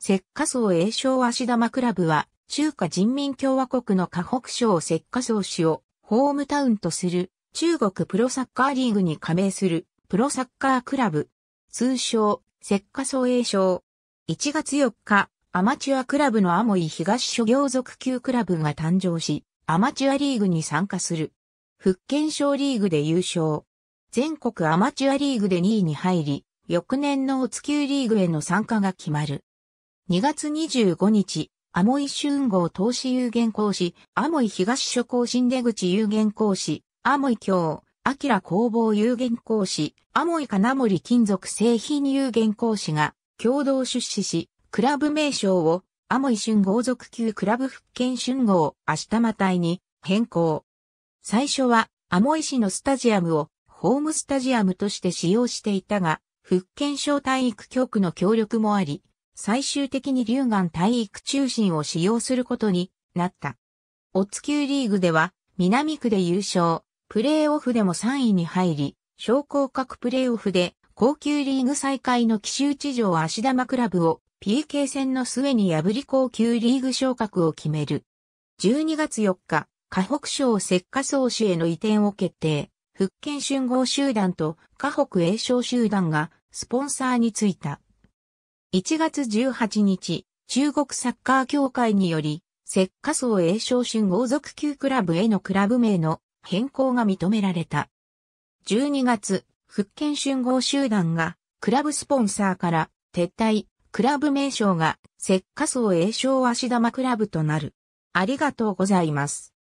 石化層栄章足玉クラブは、中華人民共和国の河北省石化層市をホームタウンとする中国プロサッカーリーグに加盟するプロサッカークラブ。通称、石化層栄章。1月4日、アマチュアクラブのアモイ東諸行族級クラブが誕生し、アマチュアリーグに参加する。福建省リーグで優勝。全国アマチュアリーグで2位に入り、翌年のオツ級リーグへの参加が決まる。2月25日、アモイ春号投資有限公司、アモイ東諸行新出口有限公司、アモイ京、アキラ工房有限公司、アモイ金森金属製品有限公司が共同出資し、クラブ名称をアモイ春号属級クラブ復権春号明日またいに変更。最初はアモイ市のスタジアムをホームスタジアムとして使用していたが、復権省体育局の協力もあり、最終的に龍眼体育中心を使用することになった。オッツ級リーグでは南区で優勝、プレーオフでも3位に入り、昇降格プレーオフで高級リーグ再開の奇襲地上足玉クラブを PK 戦の末に破り高級リーグ昇格を決める。12月4日、河北省石化総市への移転を決定。福建春合集団と河北栄翔集団がスポンサーについた。1月18日、中国サッカー協会により、石化層栄昇春豪族級クラブへのクラブ名の変更が認められた。12月、福建春豪集団が、クラブスポンサーから撤退、クラブ名称が石化層栄昇足玉クラブとなる。ありがとうございます。